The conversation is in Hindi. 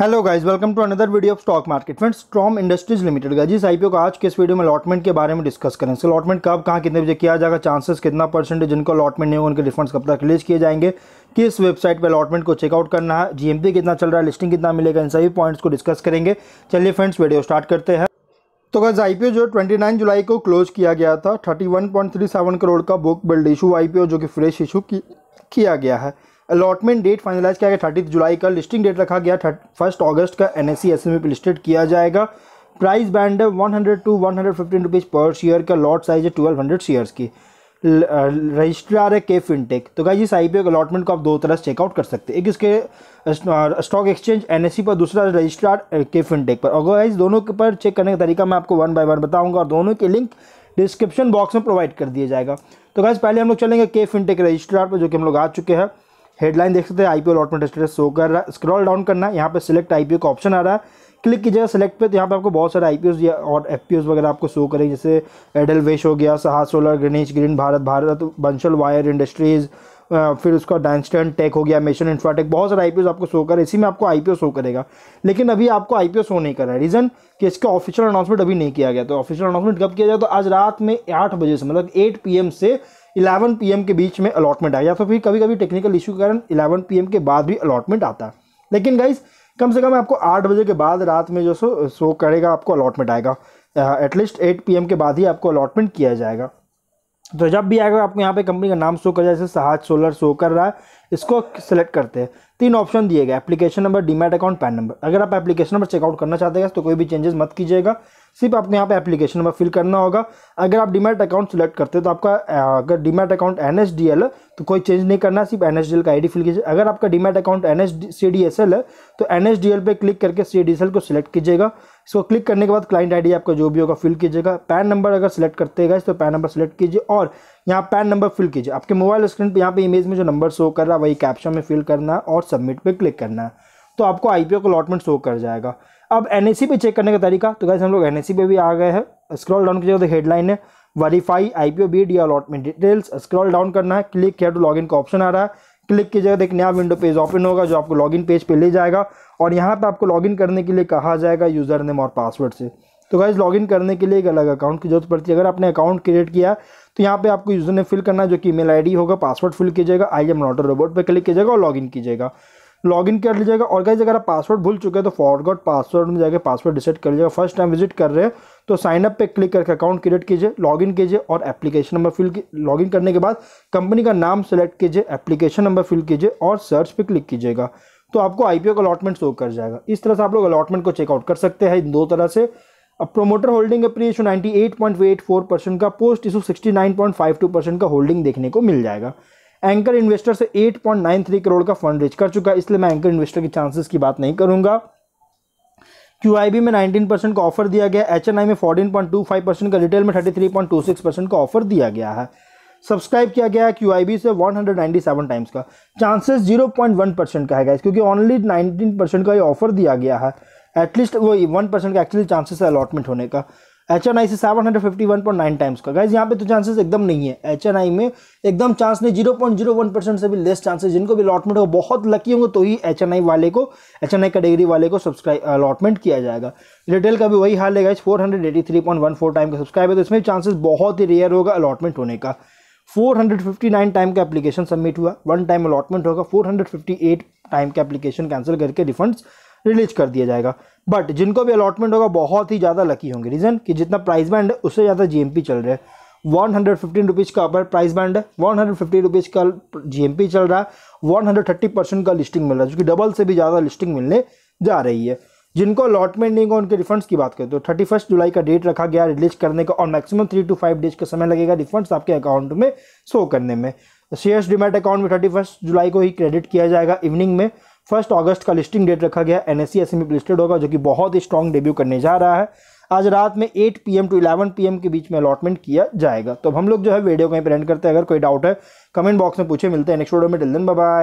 hello guys welcome to another video of stock market friends Strom industries limited जिस आईपीओ का आज के इस वीडियो में अलॉटमेंट के बारे में डिस्कस करें इसका अलॉटमेंट कब कहाँ कितने बजे किया जाएगा चांसेस कितना परसेंटेज जिनको अलॉटमेंट नहीं होगा उनके रिफंड्स कब तक रिलीज किए जाएंगे किस वेबसाइट पर अलॉटमेंट को चेकआउट करना है जीएमपी कितना चल रहा है लिस्टिंग कितना मिलेगा इन सभी पॉइंट्स को डिस्कस करेंगे चलिए फ्रेंड्स वीडियो स्टार्ट करते हैं तो गज आईपीओ जो 29 जुलाई को क्लोज किया गया था 31.37 करोड़ का बुक बिल्ड इशू आईपीओ जो कि फ्रेश इशू किया गया है अलॉटमेंट डेट फाइनलाइज किया गया थर्टी जुलाई का लिस्टिंग डेट रखा गया फर्स्ट अगस्त का एन एस सी पे लिस्टेड किया जाएगा प्राइस बैंड है one hundred two one hundred fifteen rupees पर शेयर का लॉट साइज है ट्वेल्व हंड्रेड शेयर्स की रजिस्ट्रार uh, है के फिनटेक तो कहा इस आई पी अलॉटमेंट को आप दो तरह से चेकआउट कर सकते हैं एक इसके स्टॉक एक्सचेंज एन पर दूसरा रजिस्ट्रार के फिनटेक पर और इस दोनों के पर चेक करने का तरीका मैं आपको वन बाय वन बताऊंगा और दोनों के लिंक डिस्क्रिप्शन बॉक्स में प्रोवाइड कर दिया जाएगा तो गाइज पहले हम लोग चलेंगे के फिनटेक रजिस्ट्रार पर जो कि हम लोग आ चुके हैं हेडलाइन देख सकते हैं आईपीओ अलॉटमेंट स्टेटस शो कर रहा है स्क्रॉल डाउन करना यहाँ पे सिलेक्ट आईपीओ का ऑप्शन आ रहा है क्लिक कीजिएगा सिलेक्ट पे तो यहाँ पे आपको बहुत सारे आईपीओस एफ और एफपीओस वगैरह आपको शो करेंगे जैसे एडल वेश हो गया सहा solar Ganesh green Bharat Bharat Bansal wire industries फिर उसका डांस्टन टेक हो गया मेशन इंफ्राटेक बहुत सारे आईपीओ आपको शो कर इसी में आपको आईपीओ शो करेगा लेकिन अभी आपको आईपीओ शो नहीं कर रहा है रीज़न कि इसका ऑफिशियल अनाउंसमेंट अभी नहीं किया गया तो ऑफिशियल अनाउंसमेंट कब किया जाए तो आज रात में आठ बजे से मतलब एट पी से इलेवन पी के बीच में अलॉटमेंट आया या तो फिर कभी कभी टेक्निकल इशू के कारण इलेवन पी के बाद भी अलॉटमेंट आता है लेकिन गाइज कम से कम आपको आठ बजे के बाद रात में जो सो शो करेगा आपको अलॉटमेंट आएगा एटलीस्ट एट पी के बाद ही आपको अलॉटमेंट किया जाएगा तो जब भी आएगा आपको यहाँ पे कंपनी का नाम शो कर जाए जैसे सहाज सोलर शो कर रहा है इसको सेलेक्ट करते हैं तीन ऑप्शन दिए गए application number demat account PAN number अगर आप एप्लीकेशन नंबर चेकआउट करना चाहते हैं तो कोई भी चेंजेस मत कीजिएगा सिर्फ आपने यहाँ पे एप्लीकेशन नंबर फिल करना होगा अगर आप डीमेट अकाउंट सेलेक्ट करते हैं तो आपका अगर demat account N S D L तो कोई चेंज नहीं करना सिर्फ एन एस डी एल का आई डी फिल कीजिए अगर आपका demat account N S C D S L है तो एन एस डी एल पर क्लिक करके सी डी एस एल को सिलेक्ट कीजिएगा इसको क्लिक करने के बाद क्लाइंट आई डी आपका जो भी होगा फिल कीजिएगा पैन नंबर अगर सेलेक्ट करते गए तो पैन नंबर सेलेक्ट कीजिए और यहाँ पैन नंबर फिल कीजिए आपके मोबाइल स्क्रीन पर यहाँ पे इमेज में जो नंबर शो कर रहा है वही कैप्शन में फिल करना और सबमिट पे क्लिक करना तो आपको आई का अलॉटमेंट शो कर जाएगा अब एन पे चेक करने का तरीका तो कैसे हम लोग एन पे भी आ गए हैं स्क्रॉल डाउन कीजिएगा तो हेडलाइन है verify I P O B D allotment details scroll down करना है क्लिक किया तो लॉग का ऑप्शन आ रहा है क्लिक कीजिएगा तो एक नया विंडो पेज ओपन होगा जो आपको लॉगिन पेज पे ले जाएगा और यहाँ पे आपको लॉगिन करने के लिए कहा जाएगा यूज़र नेम और पासवर्ड से तो गाइज़ लॉगिन करने के लिए एक अलग अकाउंट की जरूरत पड़ती है अगर आपने अकाउंट क्रिएट किया तो यहाँ पे आपको यूज़र ने फिल करना है जो कि ईमेल आईडी होगा पासवर्ड फिल कीजिएगा आई एम नॉट रोबोट पर क्लिक कीजिएगा और लॉगिन कीजिएगा लॉगिन कर लीजिएगा और गाइज अगर आप पासवर्ड भूल चुके हैं तो फॉरगॉट पासवर्ड में जाकर पासवर्ड रिसेट कर लीजिएगा फर्स्ट टाइम विजिट कर रहे हैं तो साइनअप पर क्लिक करके अकाउंट क्रिएट कीजिए लॉगिन कीजिए और एप्लीकेशन नंबर फिल लॉगिन करने के बाद कंपनी का नाम सेलेक्ट कीजिए एप्लीकेशन नंबर फिल कीजिए और सर्च पर क्लिक कीजिएगा तो आपको आईपीओ का अलॉटमेंट शो कर जाएगा इस तरह से आप लोग अलॉटमेंट को चेकआउट कर सकते हैं इन दो तरह से अब प्रोमोटर होल्डिंग अपनी इशू फोर परसेंट का पोस्ट इशू टू परसेंट का होल्डिंग देखने को मिल जाएगा एंकर इन्वेस्टर से थ्री करोड़ का फंड रिच कर चुका है इसलिए मैं एंकर इन्वेस्टर के चांसेस की बात नहीं करूंगा क्यू आई बी में नाइनटीन परसेंट का ऑफर दिया गया एच एन आई में fourteen point two five percent का रिटेल में thirty three point two six percent का ऑफर दिया गया है सब्सक्राइब किया गया है क्यू से सेवन टाइम्स का चांसेस वन परसेंट का है क्योंकि ओनली नाइनटीन परसेंट का ये ऑफर दिया गया है एटलीस्ट वो वन परसेंट का एक्चुअली चांसेस है अलॉटमेंट होने का एच एन आई से seven hundred fifty one point nine times का गाइज यहाँ पे तो चांसेस एकदम नहीं है एच एन आई में एकदम चांस नहीं zero point zero one percent से भी लेस चांसेस जिनको भी अलॉटमेंट होगा बहुत लकी होंगे तो ही एच एन आई वाले को एच एन आई कैटेगरी वाले को सब्सक्राइब अलॉटमेंट किया जाएगा रिटेल का भी वही हाल है guys four hundred eighty three point one four time का सब्सक्राइब है तो इसमें चांसेस बहुत ही रेयर होगा अलॉटमेंट होने का four hundred fifty nine time का एप्लीकेशन सबमिट हुआ वन टाइम अलॉटमेंट होगा four hundred fifty eight time का एप्लीकेशन कैंसिल करके रिफंड्स रिलीज कर दिया जाएगा बट जिनको भी अलॉटमेंट होगा बहुत ही ज़्यादा लकी होंगे रीज़न कि जितना प्राइस बैंड है उससे ज़्यादा जी चल रहा है वन हंड्रेड फिफ्टीन रुपीज़ का अपर प्राइस बैंड है वन हंड्रेड फिफ्टी रुपीज़ का जी चल रहा है वन हंड्रेड थर्टी परसेंट का लिस्टिंग मिल रहा है जो कि डबल से भी ज़्यादा लिस्टिंग मिलने जा रही है जिनको अलॉटमेंट नहीं होगा उनके रिफंड्स की बात करें तो थर्टी फर्स्ट जुलाई का डेट रखा गया रिलीज करने का और maximum three to five days का समय लगेगा रिफंड्स आपके अकाउंट में शो करने में शेयर्स डिमेट अकाउंट में थर्टी फर्स्ट जुलाई को ही क्रेडिट किया जाएगा इवनिंग में फर्स्ट अगस्त का लिस्टिंग डेट रखा गया एन एस में लिस्टेड होगा जो कि बहुत ही स्ट्रॉन्ग डेब्यू करने जा रहा है आज रात में 8 पीएम टू 11 पीएम के बीच में अलॉटमेंट किया जाएगा तो अब हम लोग जो है वीडियो कहीं पर एंड करते हैं अगर कोई डाउट है कमेंट बॉक्स में पूछे मिलते हैं नेक्स्ट वीडियो में टिल बाय